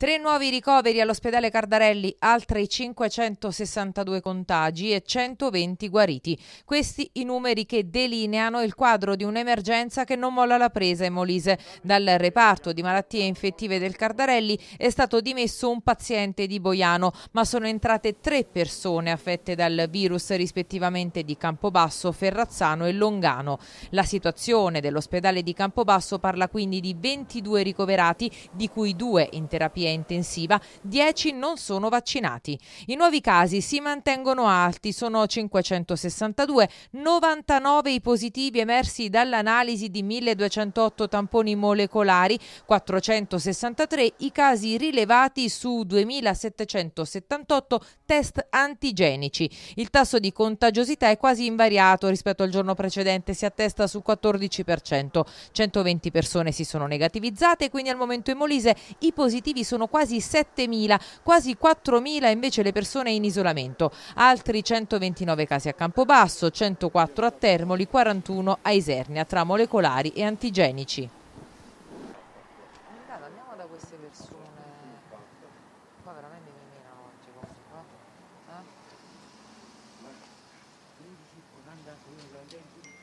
Tre nuovi ricoveri all'ospedale Cardarelli, altri 562 contagi e 120 guariti. Questi i numeri che delineano il quadro di un'emergenza che non molla la presa in Molise. Dal reparto di malattie infettive del Cardarelli è stato dimesso un paziente di Boiano, ma sono entrate tre persone affette dal virus rispettivamente di Campobasso, Ferrazzano e Longano. La situazione dell'ospedale di Campobasso parla quindi di 22 ricoverati, di cui due in terapia terapia intensiva, 10 non sono vaccinati. I nuovi casi si mantengono alti, sono 562, 99 i positivi emersi dall'analisi di 1208 tamponi molecolari, 463 i casi rilevati su 2778 test antigenici. Il tasso di contagiosità è quasi invariato rispetto al giorno precedente, si attesta su 14%. 120 persone si sono negativizzate, quindi al momento in Molise i positivi sono sono quasi 7.000, quasi 4.000 invece le persone in isolamento. Altri 129 casi a Campobasso, 104 a Termoli, 41 a Isernia tra molecolari e antigenici. Thank you.